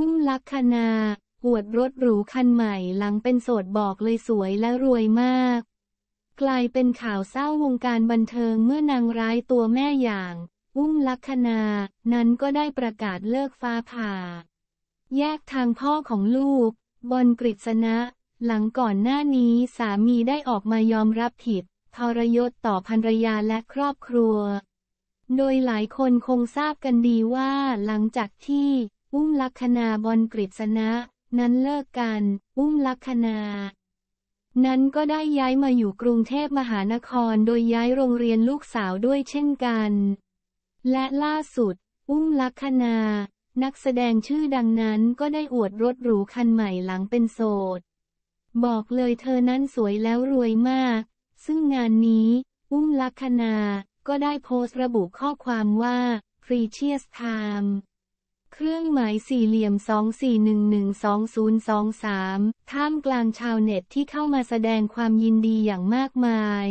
ุ้มลักคณาอวดรถหรูคันใหม่หลังเป็นโสดบอกเลยสวยและรวยมากกลายเป็นข่าวเศร้าวงการบันเทิงเมื่อนางร้ายตัวแม่อย่างอุ้มลักคณานั้นก็ได้ประกาศเลิกฟ้าผ่า แยกทางพ่อของลูกบอลกฤษณะหลังก่อนหน้านี้สามีได้ออกมายอมรับผิดทรยศต่อภรรยาและครอบครัว โดยหลายคนคงทราบกันดีว่า หลังจากที่อุ้มลักษณาบอลกฤษณะ นั้นเลิกกัน อุ้มลักษณา นั้นก็ได้ย้ายมาอยู่กรุงเทพมหานครโดยย้ายโรงเรียนลูกสาวด้วยเช่นกัน และล่าสุด อุ้มลักษณา นักแสดงชื่อดังนั้นก็ได้อวดรถหรูคันใหม่หลังเป็นโสด บอกเลยเธอนั้นสวยแล้วรวยมาก ซึ่งงานนี้ อุ้มลักษณา ก็ได้โพสต์ระบุข้อความว่า Precious Time เครื่องหมายสี่เหลี่ยม 24112023 ท่ามกลางชาวเน็ตที่เข้ามาแสดงความยินดีอย่างมากมาย